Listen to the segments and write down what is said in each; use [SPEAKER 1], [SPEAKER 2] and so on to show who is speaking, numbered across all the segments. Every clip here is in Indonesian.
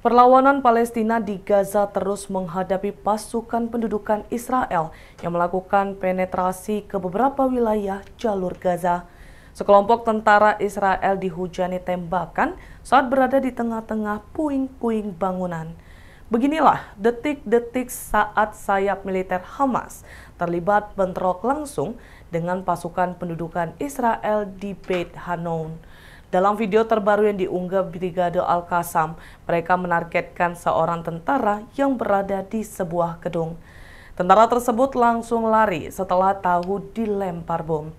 [SPEAKER 1] Perlawanan Palestina di Gaza terus menghadapi pasukan pendudukan Israel yang melakukan penetrasi ke beberapa wilayah jalur Gaza. Sekelompok tentara Israel dihujani tembakan saat berada di tengah-tengah puing-puing bangunan. Beginilah detik-detik saat sayap militer Hamas terlibat bentrok langsung dengan pasukan pendudukan Israel di Beit Hanoun. Dalam video terbaru yang diunggah Brigade al qasam mereka menargetkan seorang tentara yang berada di sebuah gedung. Tentara tersebut langsung lari setelah tahu dilempar bom.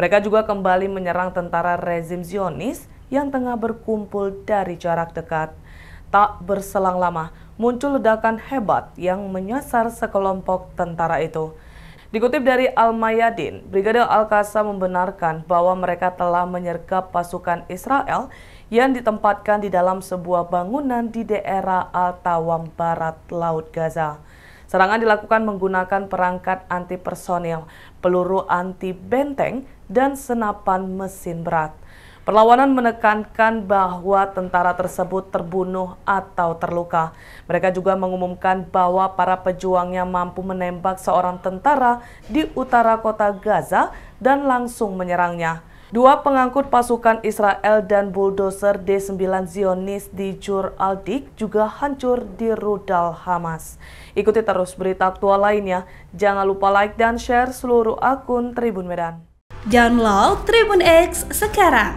[SPEAKER 1] Mereka juga kembali menyerang tentara rezim Zionis yang tengah berkumpul dari jarak dekat. Tak berselang lama, muncul ledakan hebat yang menyasar sekelompok tentara itu. Dikutip dari Al-Mayadin, Brigade al qasa membenarkan bahwa mereka telah menyergap pasukan Israel yang ditempatkan di dalam sebuah bangunan di daerah Al-Tawam Barat, Laut Gaza. Serangan dilakukan menggunakan perangkat anti personil, peluru anti benteng, dan senapan mesin berat. Perlawanan menekankan bahwa tentara tersebut terbunuh atau terluka. Mereka juga mengumumkan bahwa para pejuangnya mampu menembak seorang tentara di utara kota Gaza dan langsung menyerangnya. Dua pengangkut pasukan Israel dan bulldozer D9 Zionis di Jur al-Dik juga hancur di rudal Hamas. Ikuti terus berita aktual lainnya. Jangan lupa like dan share seluruh akun Tribun Medan. Download Tribun X sekarang